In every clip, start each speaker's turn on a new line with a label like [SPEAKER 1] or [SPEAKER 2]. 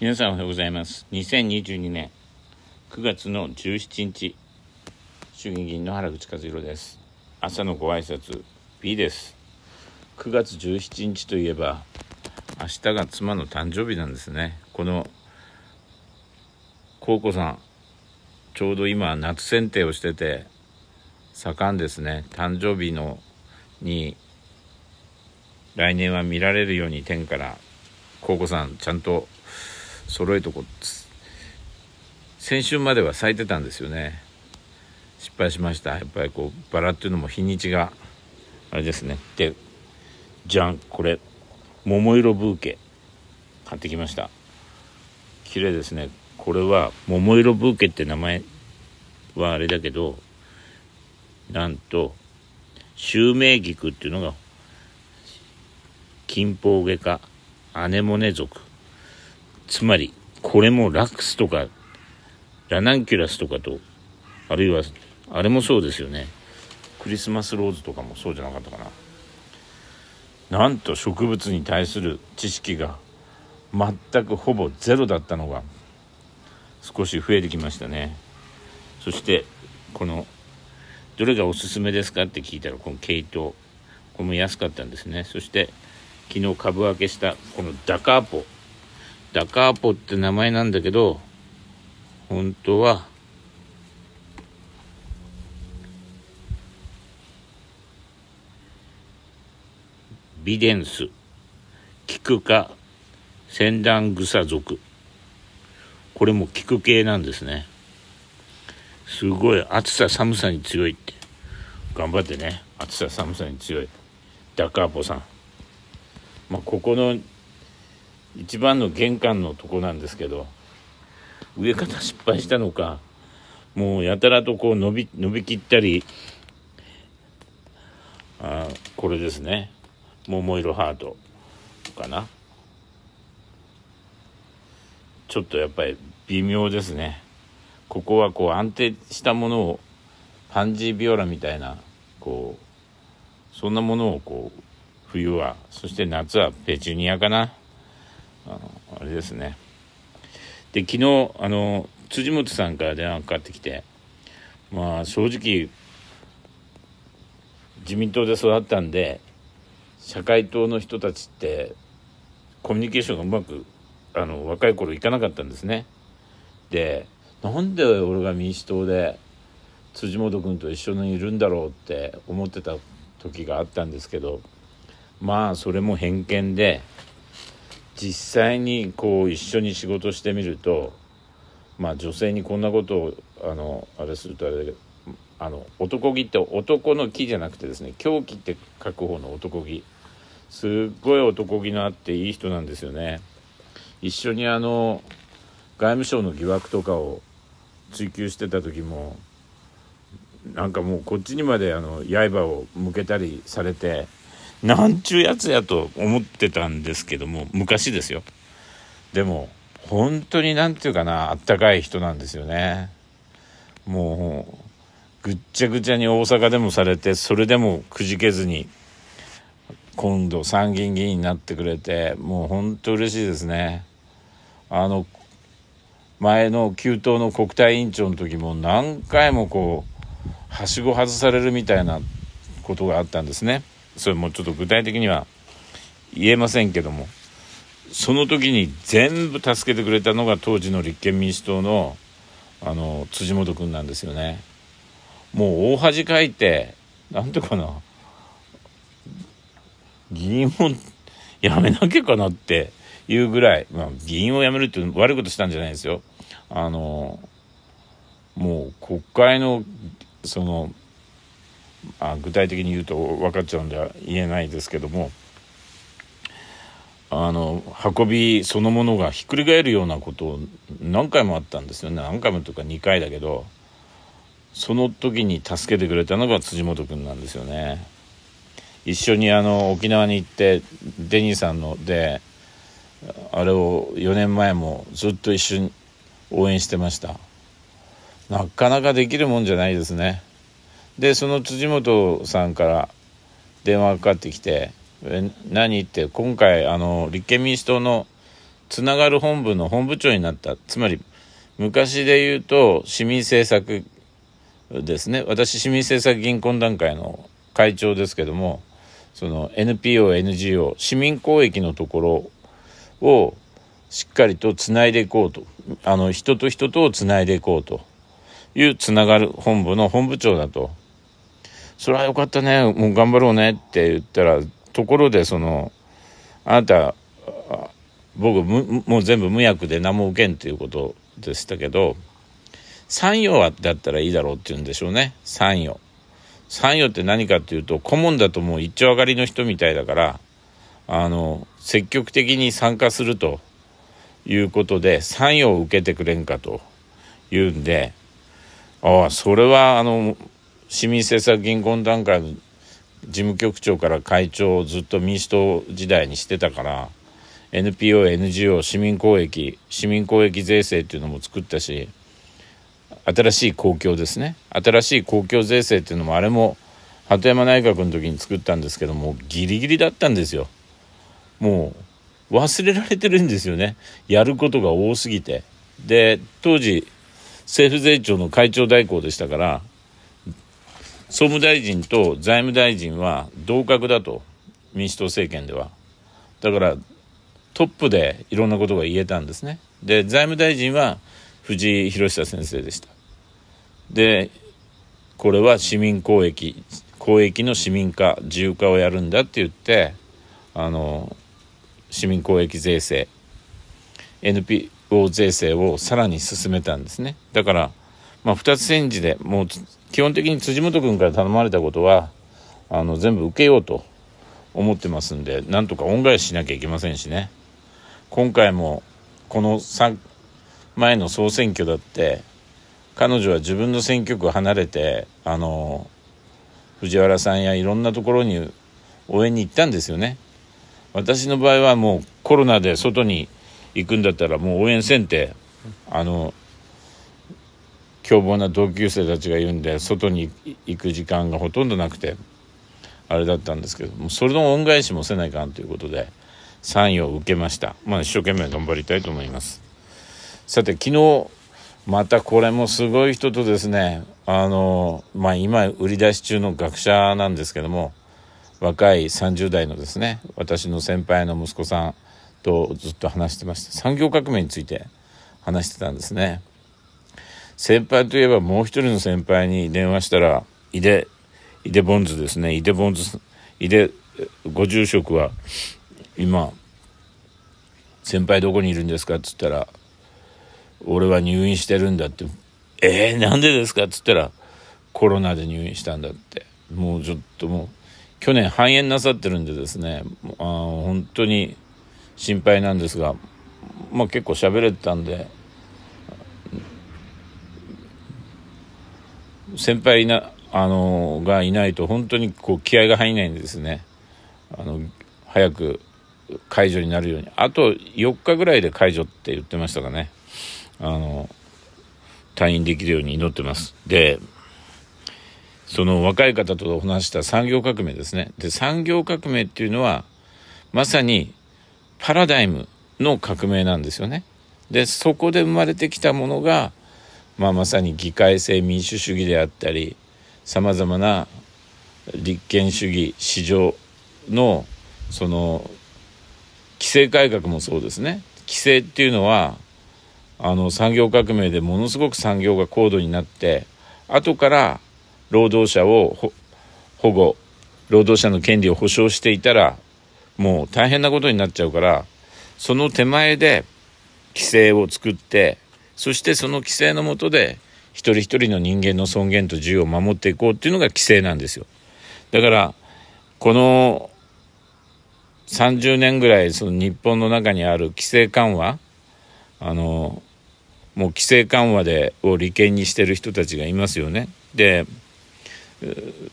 [SPEAKER 1] 皆さんおはようございます。2022年9月の17日、衆議院議員の原口和弘です。朝のご挨拶 B です。9月17日といえば、明日が妻の誕生日なんですね。この、こうこさん、ちょうど今、夏剪定をしてて、盛んですね。誕生日の、に、来年は見られるように天から、こうこさん、ちゃんと揃えとこう先週までは咲いてたんですよね失敗しましたやっぱりこうバラっていうのも日にちがあれですねでじゃんこれ桃色ブーケ買ってきました綺麗ですねこれは桃色ブーケって名前はあれだけどなんと襲名菊っていうのが金峰外科アネモネ属つまり、これもラックスとか、ラナンキュラスとかと、あるいは、あれもそうですよね。クリスマスローズとかもそうじゃなかったかな。なんと植物に対する知識が全くほぼゼロだったのが少し増えてきましたね。そしてこのどれがおすすめですかって聞いたらこの毛糸これも安かったんですねそして昨日株分けしたこのダカーポダカーポって名前なんだけど、本当は、ビデンス、キクカ、セ断草族。これもキク系なんですね。すごい暑さ寒さに強いって。頑張ってね。暑さ寒さに強い。ダカーポさん。まあ、ここの一番の玄関のとこなんですけど植え方失敗したのかもうやたらとこう伸び伸びきったりあこれですね桃色ハートかなちょっとやっぱり微妙ですねここはこう安定したものをパンジービオラみたいなこうそんなものをこう冬はそして夏はペチュニアかな。あのあれですねで昨日あの辻元さんから電話かかってきてまあ正直自民党で育ったんで社会党の人たちってコミュニケーションがうまくあの若い頃いかなかったんですね。でなんで俺が民主党で辻元君と一緒にいるんだろうって思ってた時があったんですけどまあそれも偏見で実際にこう一緒に仕事してみるとまあ女性にこんなことをあのあれするとあれだけどあの男気って男の木じゃなくてですね狂気って書く方の男気すっごい男気のあっていい人なんですよね一緒にあの外務省の疑惑とかを追及してた時もなんかもうこっちにまであの刃を向けたりされて。なんちゅうやつやと思ってたんですけども昔ですよでも本当に何て言うかなあったかい人なんですよねもうぐっちゃぐちゃに大阪でもされてそれでもくじけずに今度参議院議員になってくれてもう本当嬉しいですねあの前の急騰の国対委員長の時も何回もこうはしご外されるみたいなことがあったんですね。それもちょっと具体的には言えませんけどもその時に全部助けてくれたのが当時の立憲民主党のあの辻元君なんですよね。もう大恥かいてなんてかな議員をやめなきゃかなっていうぐらい、まあ、議員を辞めるって悪いことしたんじゃないですよ。あのもう国会のそのあ具体的に言うと分かっちゃうんでは言えないですけどもあの運びそのものがひっくり返るようなことを何回もあったんですよね何回もというか2回だけどその時に助けてくれたのが辻本君なんですよね。一緒にあの沖縄に行ってデニーさんのであれを4年前もずっと一緒に応援してましたなかなかできるもんじゃないですねでその辻元さんから電話がかかってきて「何?」って今回あの立憲民主党のつながる本部の本部長になったつまり昔で言うと市民政策ですね私市民政策銀行団会の会長ですけどもその NPONGO 市民公益のところをしっかりとつないでいこうとあの人と人とをつないでいこうというつながる本部の本部長だとそれはよかったねもう頑張ろうねって言ったらところでそのあなた僕もう全部無役で何も受けんっていうことでしたけど三は、だったらいいだろうって言うんでしょうね三葉三葉って何かっていうと顧問だともう一丁上がりの人みたいだからあの積極的に参加するということで三葉を受けてくれんかというんでああそれはあの市民政策銀行団会の事務局長から会長をずっと民主党時代にしてたから NPO、NGO、市民公益、市民公益税制っていうのも作ったし、新しい公共ですね。新しい公共税制っていうのもあれも、鳩山内閣の時に作ったんですけども、ギリギリだったんですよ。もう、忘れられてるんですよね。やることが多すぎて。で、当時、政府税調の会長代行でしたから、総務大臣と財務大臣は同格だと民主党政権ではだからトップでいろんなことが言えたんですねで財務大臣は藤井博久先生でしたでこれは市民公益公益の市民化自由化をやるんだって言ってあの市民公益税制 NPO 税制をさらに進めたんですねだからまあ、二つ返事でもう基本的に辻元君から頼まれたことはあの全部受けようと思ってますんでなんとか恩返ししなきゃいけませんしね今回もこの前の総選挙だって彼女は自分の選挙区離れてあの藤原さんやいろんなところに応援に行ったんですよね私の場合はもうコロナで外に行くんだったらもう応援せんてあの凶暴な同級生たちがいるんで外に行く時間がほとんどなくてあれだったんですけどもそれの恩返しもせないかんということで参与を受けましたまあ一生懸命頑張りたいと思いますさて昨日またこれもすごい人とですねあのまあ今売り出し中の学者なんですけども若い30代のですね私の先輩の息子さんとずっと話してました産業革命について話してたんですね。先輩といえばもう一人の先輩に電話したら、井出、井出ボンズですね、井出ボンズ、井出、ご住職は、今、先輩どこにいるんですかっつったら、俺は入院してるんだって、えー、なんでですかっつったら、コロナで入院したんだって、もうちょっともう、去年肺炎なさってるんでですねあ本当に心配なんですが、まあ、結構喋れてたんで先輩なあのがいないと本当にこう気合が入らないんですねあの早く解除になるようにあと4日ぐらいで解除って言ってましたかねあの退院できるように祈ってますでその若い方と話した産業革命ですねで産業革命っていうのはまさにパラダイムの革命なんですよねでそこで生まれてきたものがまあ、まさに議会制民主主義であったりさまざまな立憲主義市場のその規制改革もそうですね規制っていうのはあの産業革命でものすごく産業が高度になって後から労働者を保護労働者の権利を保障していたらもう大変なことになっちゃうからその手前で規制を作ってそしてその規制のもとで一人一人の人間の尊厳と自由を守っていこうっていうのが規制なんですよ。だからこの30年ぐらいその日本の中にある規制緩和あのもう規制緩和でを利権にしてる人たちがいますよね。で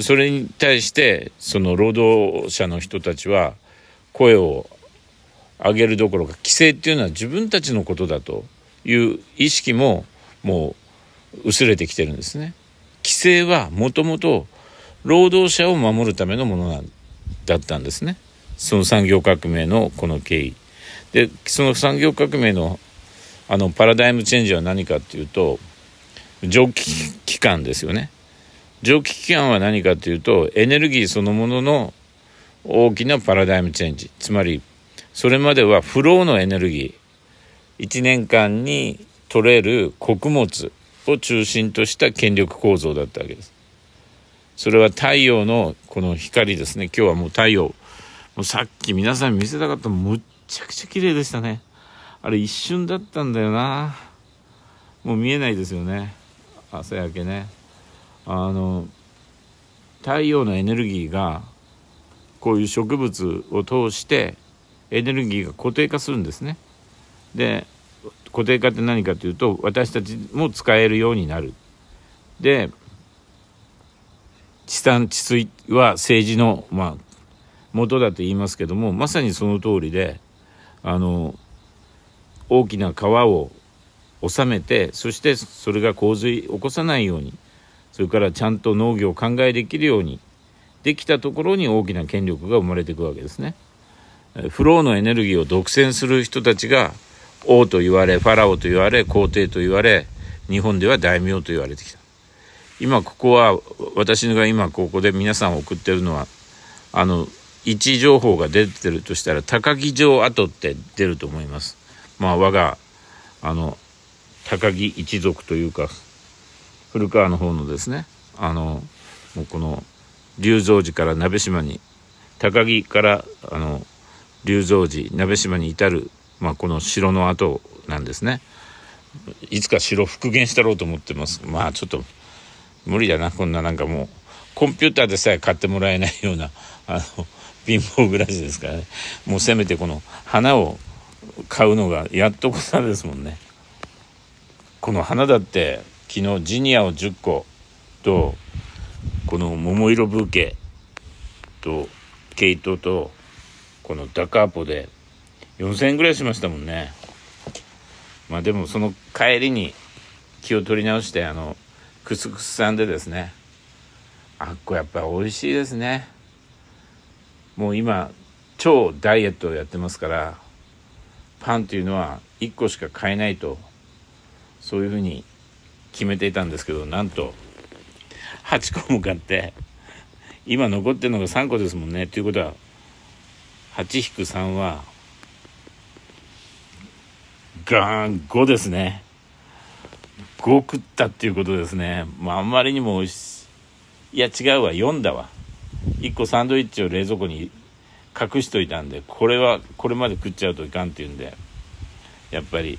[SPEAKER 1] それに対してその労働者の人たちは声を上げるどころか規制っていうのは自分たちのことだという意識ももう薄れてきてるんですね。規制はもともと労働者を守るためのものだったんですね。その産業革命のこの経緯。で、その産業革命のあのパラダイムチェンジは何かっていうと、蒸気機関ですよね。蒸気機関は何かというと、エネルギーそのものの大きなパラダイムチェンジ。つまり、それまではフローのエネルギー、1年間に取れる穀物を中心とした権力構造だったわけです。それは太陽のこの光ですね。今日はもう太陽。もうさっき皆さん見せたかったむっちゃくちゃ綺麗でしたね。あれ一瞬だったんだよな。もう見えないですよね。朝焼けね。あの、太陽のエネルギーがこういう植物を通してエネルギーが固定化するんですね。で固定化って何かというと私たちも使えるようになるで地産地水は政治のまあ元だと言いますけどもまさにその通りであの大きな川を収めてそしてそれが洪水起こさないようにそれからちゃんと農業を考えできるようにできたところに大きな権力が生まれていくわけですね。フローのエネルギーを独占する人たちが王と言われ、ファラオと言われ、皇帝と言われ、日本では大名と言われてきた。今ここは、私が今ここで皆さん送ってるのは、あの、位置情報が出てるとしたら、高木城跡って出ると思います。まあ、我が、あの、高木一族というか、古川の方のですね、あの、もうこの、龍造寺から鍋島に、高木から、あの、龍造寺、鍋島に至るまあ、この城の跡なんですねいつか城復元したろうと思ってますまあちょっと無理だなこんななんかもうコンピューターでさえ買ってもらえないようなあの貧乏暮らしですからねもうせめてこの花を買うのがやっとこさですもんねこの花だって昨日ジニアを10個とこの桃色ブーケと毛糸とこのダカーポで4000円ぐらいしましたもんねまあでもその帰りに気を取り直してあのクスクスさんでですねあっこやっぱ美味しいですねもう今超ダイエットをやってますからパンっていうのは1個しか買えないとそういうふうに決めていたんですけどなんと8個も買って今残ってるのが3個ですもんねということは8-3はガーン5ですね5食ったっていうことですね、まあ、あんまりにもおいしいや違うわ4だわ1個サンドイッチを冷蔵庫に隠しといたんでこれはこれまで食っちゃうといかんっていうんでやっぱり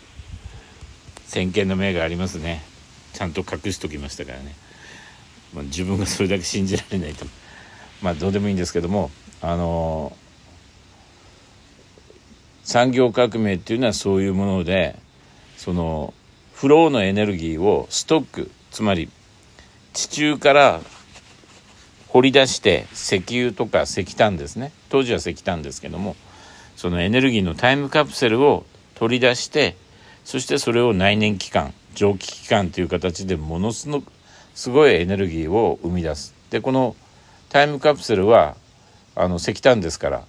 [SPEAKER 1] 先見の明がありますねちゃんと隠しときましたからね、まあ、自分がそれだけ信じられないとまあどうでもいいんですけどもあのー産業革命っていうのはそういうものでそのフローのエネルギーをストックつまり地中から掘り出して石油とか石炭ですね当時は石炭ですけどもそのエネルギーのタイムカプセルを取り出してそしてそれを内燃機関蒸気機関という形でものすごくすごいエネルギーを生み出す。でこのタイムカプセルはあの石炭ですから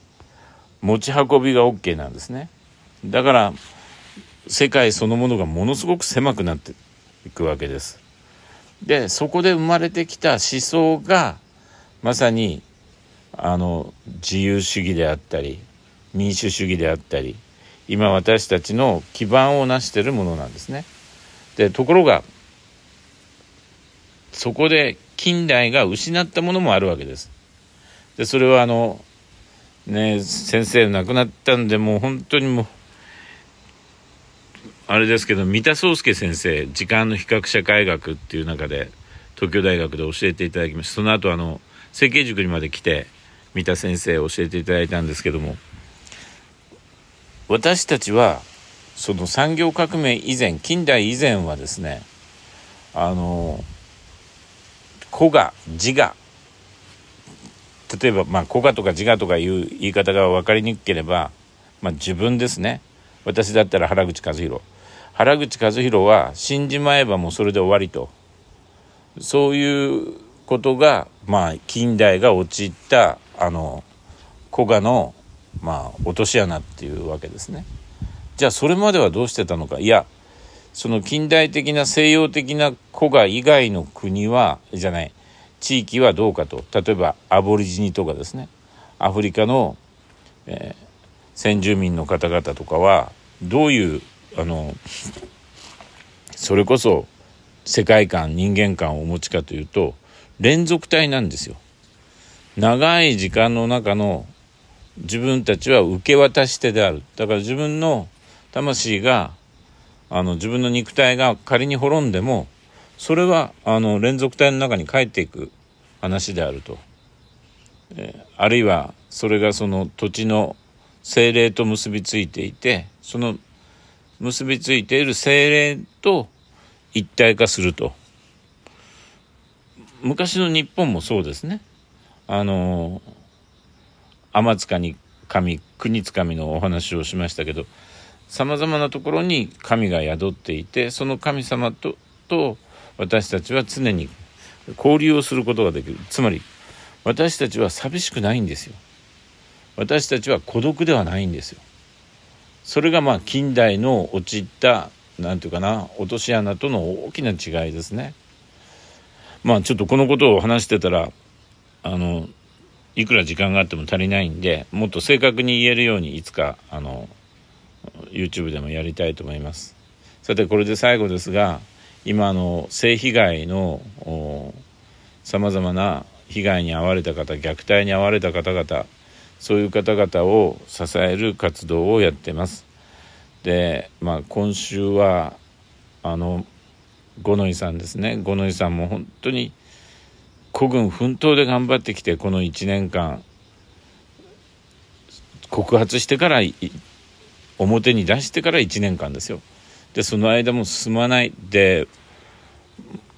[SPEAKER 1] 持ち運びが OK なんですねだから世界そのものがものすごく狭くなっていくわけですでそこで生まれてきた思想がまさにあの自由主義であったり民主主義であったり今私たちの基盤を成しているものなんですね。でところがそこで近代が失ったものもあるわけです。でそれはあのね先生亡くなったんでもう本当にもうあれですけど三田壮介先生時間の比較社会学っていう中で東京大学で教えていただきましたその後あの整形塾にまで来て三田先生教えていただいたんですけども私たちはその産業革命以前近代以前はですねあの子が自我例えば、まあ、古賀とか自我とかいう言い方が分かりにくければ、まあ、自分ですね。私だったら原口和弘。原口和弘は死んじまえばもうそれで終わりと。そういうことが、まあ、近代が陥った、あの、古賀の、まあ、落とし穴っていうわけですね。じゃあ、それまではどうしてたのか。いや、その近代的な西洋的な古賀以外の国は、じゃない、地域はどうかと例えばアボリジニとかですねアフリカの、えー、先住民の方々とかはどういうあのそれこそ世界観人間観をお持ちかというと連続体なんですよ。長い時間の中の自分たちは受け渡し手であるだから自分の魂があの自分の肉体が仮に滅んでもそれはあの連続体の中に帰っていく話であると、えー、あるいはそれがその土地の精霊と結びついていてその結びついている精霊と一体化すると昔の日本もそうですねあの天塚に神国つかみのお話をしましたけどさまざまなところに神が宿っていてその神様とと私たちは常に交流をすることができるつまり私たちは寂しくないんですよ私たちは孤独ではないんですよそれがまあ近代の陥った何て言うかな落とし穴との大きな違いですねまあちょっとこのことを話してたらあのいくら時間があっても足りないんでもっと正確に言えるようにいつかあの YouTube でもやりたいと思いますさてこれで最後ですが今の性被害のさまざまな被害に遭われた方虐待に遭われた方々そういう方々を支える活動をやってます。で、まあ、今週はあの五ノ井さんですね五ノ井さんも本当に孤軍奮闘で頑張ってきてこの1年間告発してから表に出してから1年間ですよ。でその間も進まないで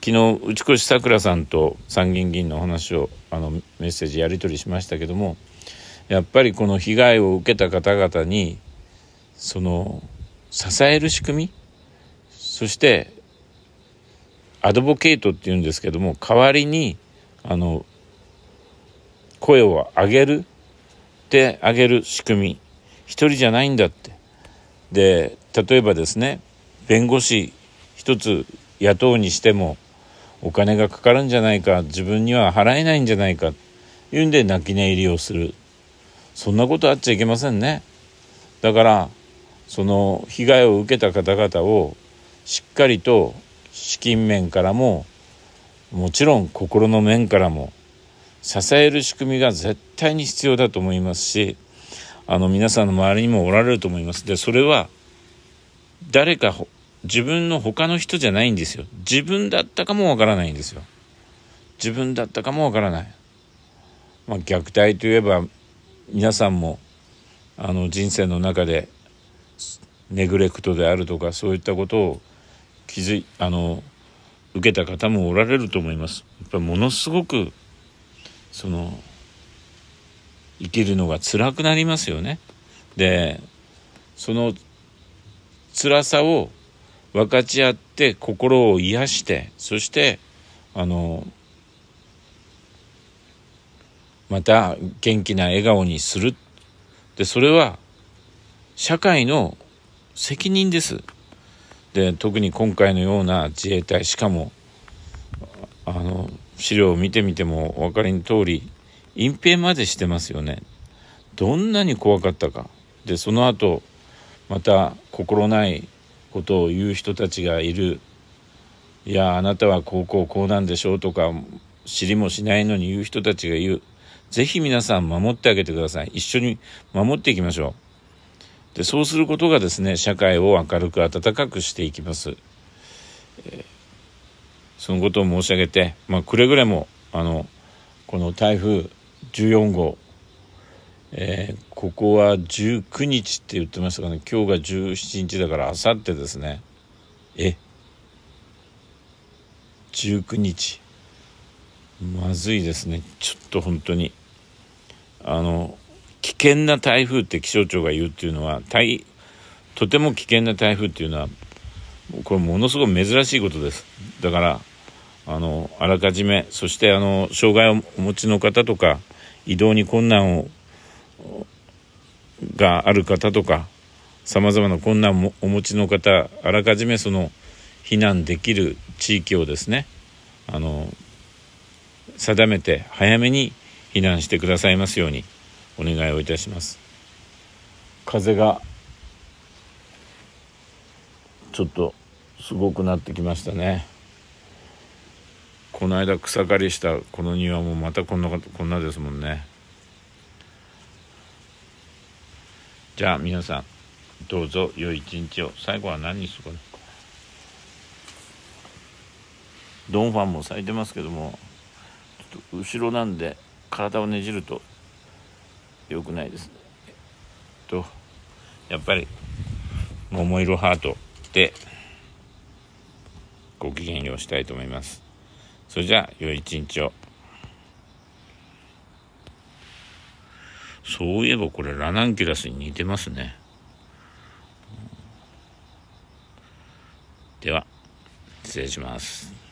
[SPEAKER 1] 昨日内越さくらさんと参議院議員の話をあのメッセージやり取りしましたけどもやっぱりこの被害を受けた方々にその支える仕組みそしてアドボケイトっていうんですけども代わりにあの声を上げるって上げる仕組み一人じゃないんだってで例えばですね弁護士一つ雇うにしてもお金がかかるんじゃないか自分には払えないんじゃないかいうんで泣き寝入りをするそんなことあっちゃいけませんねだからその被害を受けた方々をしっかりと資金面からももちろん心の面からも支える仕組みが絶対に必要だと思いますしあの皆さんの周りにもおられると思いますでそれは誰か自分の他の人じゃないんですよ。自分だったかもわからないんですよ。自分だったかもわからない。まあ、虐待といえば皆さんもあの人生の中でネグレクトであるとかそういったことを気づいあの受けた方もおられると思います。やっぱものすごくその生きるのが辛くなりますよね。でその辛さを分かち合って心を癒してそしてあのまた元気な笑顔にするでそれは社会の責任ですで特に今回のような自衛隊しかもあの資料を見てみてもお分かりの通り隠蔽までしてますよねどんなに怖かったかでその後また心ないことを言う人たちがいるいやあなたはこうこうこうなんでしょうとか知りもしないのに言う人たちが言う是非皆さん守ってあげてください一緒に守っていきましょうでそうすることがですね社会を明るく温かくしていきます、えー、そのことを申し上げて、まあ、くれぐれもあのこの台風14号えー、ここは19日って言ってましたかね今日が17日だからあさってですねえ19日まずいですねちょっと本当にあの危険な台風って気象庁が言うっていうのはとても危険な台風っていうのはこれものすごく珍しいことですだからあのあらかじめそしてあの障害をお持ちの方とか移動に困難をがある方とかさまざまな困難をお持ちの方あらかじめその避難できる地域をですねあの定めて早めに避難してくださいますようにお願いをいたします風がちょっとすごくなってきましたねこの間草刈りしたこの庭もまたこんなこんなですもんねじゃあ皆さん、どうぞ良い一日を。最後は何にするかドンファンも咲いてますけども、ちょっと後ろなんで体をねじると良くないですね。えっと、やっぱり、桃色ハートでご機嫌ようしたいと思います。それじゃあ、良い一日を。そういえばこれラナンキュラスに似てますね。では、失礼します。